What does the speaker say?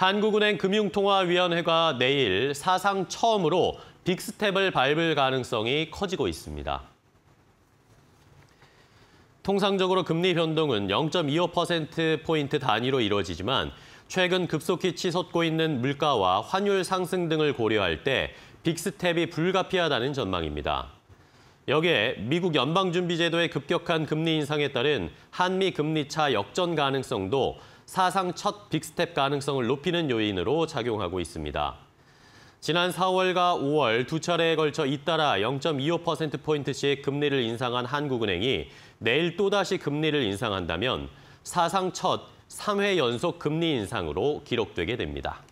한국은행 금융통화위원회가 내일 사상 처음으로 빅스텝을 밟을 가능성이 커지고 있습니다. 통상적으로 금리 변동은 0.25%포인트 단위로 이루어지지만 최근 급속히 치솟고 있는 물가와 환율 상승 등을 고려할 때 빅스텝이 불가피하다는 전망입니다. 여기에 미국 연방준비제도의 급격한 금리 인상에 따른 한미 금리차 역전 가능성도 사상 첫 빅스텝 가능성을 높이는 요인으로 작용하고 있습니다. 지난 4월과 5월 두 차례에 걸쳐 잇따라 0.25%포인트씩 금리를 인상한 한국은행이 내일 또다시 금리를 인상한다면 사상 첫 3회 연속 금리 인상으로 기록되게 됩니다.